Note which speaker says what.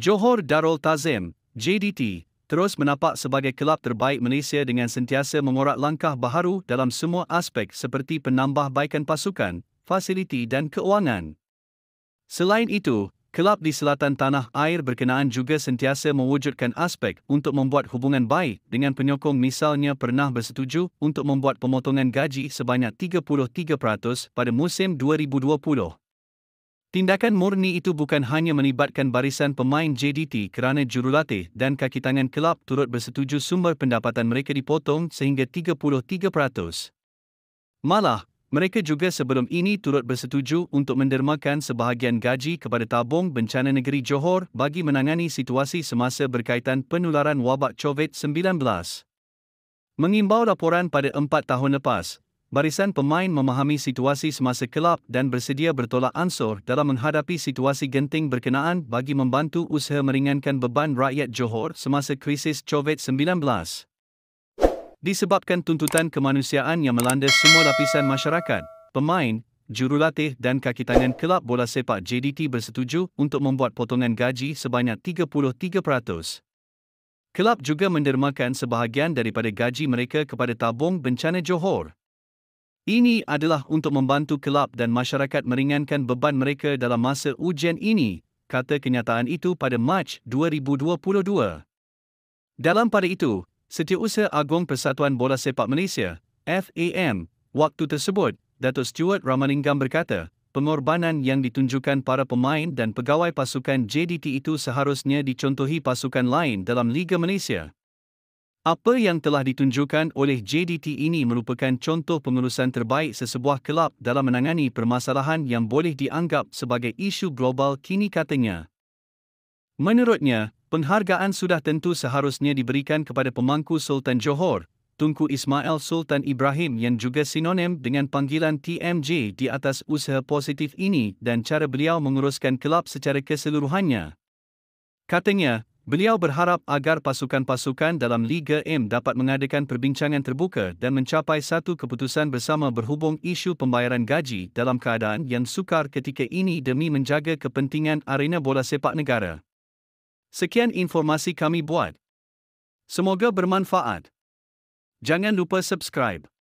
Speaker 1: Johor Darul Tazim, JDT, terus menapak sebagai kelab terbaik Malaysia dengan sentiasa mengorak langkah baharu dalam semua aspek seperti penambahbaikan pasukan, fasiliti dan keuangan. Selain itu, kelab di selatan tanah air berkenaan juga sentiasa mewujudkan aspek untuk membuat hubungan baik dengan penyokong misalnya pernah bersetuju untuk membuat pemotongan gaji sebanyak 33% pada musim 2020. Tindakan murni itu bukan hanya melibatkan barisan pemain JDT kerana jurulatih dan kaki kakitangan kelab turut bersetuju sumber pendapatan mereka dipotong sehingga 33%. Malah, mereka juga sebelum ini turut bersetuju untuk mendermakan sebahagian gaji kepada tabung bencana negeri Johor bagi menangani situasi semasa berkaitan penularan wabak COVID-19. Mengimbau laporan pada empat tahun lepas, Barisan pemain memahami situasi semasa kelab dan bersedia bertolak ansur dalam menghadapi situasi genting berkenaan bagi membantu usaha meringankan beban rakyat Johor semasa krisis COVID-19. Disebabkan tuntutan kemanusiaan yang melanda semua lapisan masyarakat, pemain, jurulatih dan kaki tangan kelab bola sepak JDT bersetuju untuk membuat potongan gaji sebanyak 33%. Kelab juga mendermakan sebahagian daripada gaji mereka kepada tabung bencana Johor. Ini adalah untuk membantu kelab dan masyarakat meringankan beban mereka dalam masa ujian ini, kata kenyataan itu pada Mac 2022. Dalam pada itu, Setiausaha Agong Persatuan Bola Sepak Malaysia, FAM, waktu tersebut, Dato' Stuart Ramalingam berkata, pengorbanan yang ditunjukkan para pemain dan pegawai pasukan JDT itu seharusnya dicontohi pasukan lain dalam Liga Malaysia. Apa yang telah ditunjukkan oleh JDT ini merupakan contoh pengurusan terbaik sesebuah kelab dalam menangani permasalahan yang boleh dianggap sebagai isu global kini katanya. Menurutnya, penghargaan sudah tentu seharusnya diberikan kepada pemangku Sultan Johor, Tunku Ismail Sultan Ibrahim yang juga sinonim dengan panggilan TMJ di atas usaha positif ini dan cara beliau menguruskan kelab secara keseluruhannya. Katanya, Beliau berharap agar pasukan-pasukan dalam Liga M dapat mengadakan perbincangan terbuka dan mencapai satu keputusan bersama berhubung isu pembayaran gaji dalam keadaan yang sukar ketika ini demi menjaga kepentingan arena bola sepak negara. Sekian informasi kami buat. Semoga bermanfaat. Jangan lupa subscribe.